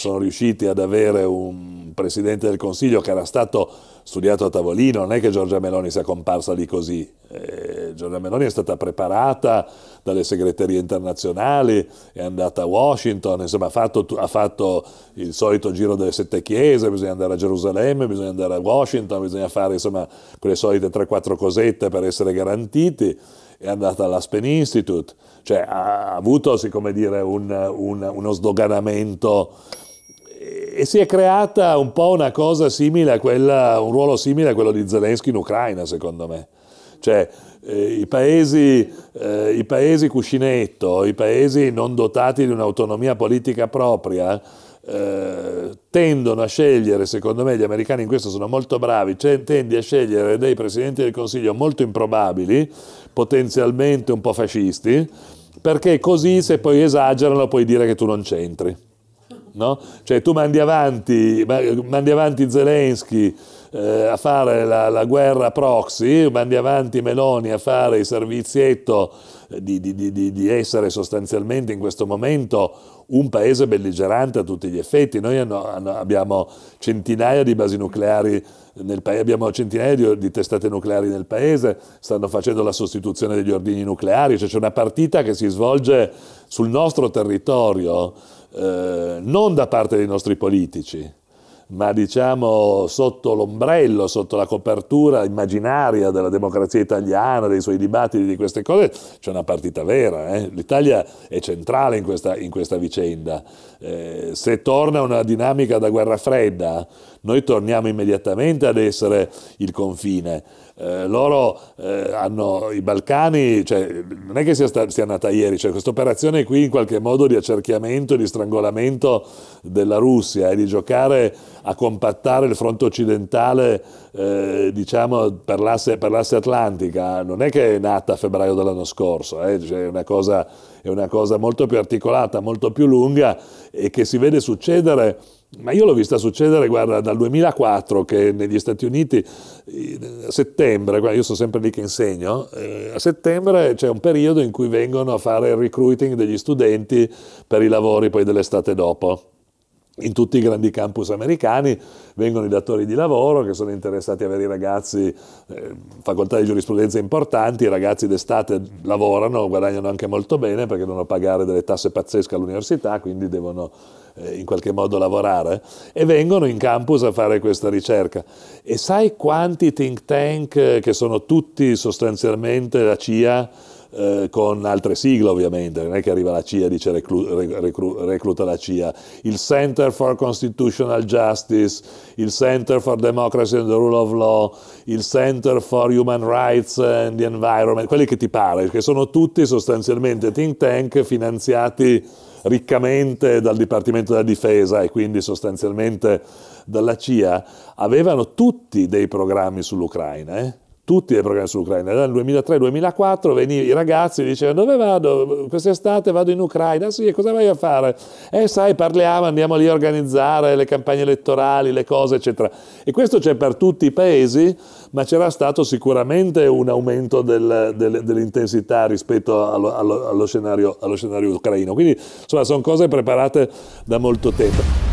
sono riusciti ad avere un Presidente del Consiglio che era stato studiato a tavolino, non è che Giorgia Meloni sia comparsa lì così, eh, Giorgia Meloni è stata preparata dalle segreterie internazionali, è andata a Washington, insomma ha fatto, ha fatto, il solito giro delle sette chiese, bisogna andare a Gerusalemme, bisogna andare a Washington, bisogna fare insomma quelle solite 3-4 cosette per essere garantiti, è andata all'Aspen Institute, cioè ha, ha avuto, sì, dire, un, un, uno sdoganamento e si è creata un po' una cosa simile a quella, un ruolo simile a quello di Zelensky in Ucraina, secondo me. Cioè, eh, i, paesi, eh, i, paesi, cuscinetto, i paesi non dotati di un'autonomia politica propria, eh, tendono a scegliere, secondo me gli americani in questo sono molto bravi, cioè, tendi a scegliere dei presidenti del Consiglio molto improbabili, potenzialmente un po' fascisti, perché così se poi esagerano puoi dire che tu non c'entri no? Cioè tu mandi avanti, mandi avanti Zelensky eh, a fare la, la, guerra proxy, mandi avanti Meloni a fare il servizietto eh, di, di, di, di, essere sostanzialmente in questo momento un paese belligerante a tutti gli effetti. Noi hanno, hanno, abbiamo centinaia di basi nucleari nel paese, abbiamo centinaia di, di, testate nucleari nel paese, stanno facendo la sostituzione degli ordini nucleari, cioè c'è una partita che si svolge sul nostro territorio, eh, non da parte dei nostri politici ma diciamo sotto l'ombrello, sotto la copertura immaginaria della democrazia italiana, dei suoi dibattiti, di queste cose, c'è una partita vera. Eh? L'Italia è centrale in questa, in questa vicenda. Eh, se torna una dinamica da guerra fredda, noi torniamo immediatamente ad essere il confine. Eh, loro eh, hanno i Balcani, cioè, non è che sia, sta, sia nata ieri, cioè, questa operazione qui in qualche modo di accerchiamento e di strangolamento della Russia e di giocare a compattare il fronte occidentale eh, diciamo, per, l'asse, atlantica non è che è nata a febbraio dell'anno scorso, eh, cioè, è, una cosa, è una cosa molto più articolata, molto più lunga e che si vede succedere ma io l'ho vista succedere, guarda, dal 2004 che negli Stati Uniti a settembre, io sono sempre lì che insegno, eh, a settembre c'è un periodo in cui vengono a fare il recruiting degli studenti per i lavori poi dell'estate dopo in tutti i grandi campus americani vengono i datori di lavoro che sono interessati a avere i ragazzi, eh, facoltà di giurisprudenza importanti, i ragazzi d'estate lavorano, guadagnano anche molto bene perché devono pagare delle tasse pazzesche all'università, quindi devono eh, in qualche modo lavorare e vengono in campus a fare questa ricerca. E sai quanti think tank eh, che sono tutti sostanzialmente la CIA? Eh, con altre sigle ovviamente, non è che arriva la CIA e dice reclu- reclu- recluta la CIA, il Center for Constitutional Justice, il Center for Democracy and the Rule of Law, il Center for Human Rights and the Environment, quelli che ti pare, che sono tutti sostanzialmente think tank finanziati riccamente dal Dipartimento della Difesa e quindi sostanzialmente dalla CIA, avevano tutti dei programmi sull'Ucraina. Eh? tutti i programmi sull'Ucraina. Dal 2003-2004 venivano i ragazzi dicevano dove vado? Quest'estate vado in Ucraina, sì, cosa vai a fare? Eh sai, parliamo, andiamo lì a organizzare le campagne elettorali, le cose, eccetera. E questo c'è per tutti i paesi, ma c'era stato sicuramente un aumento del, del, dell'intensità rispetto allo, allo, allo, scenario, allo scenario ucraino. Quindi, insomma, sono cose preparate da molto tempo.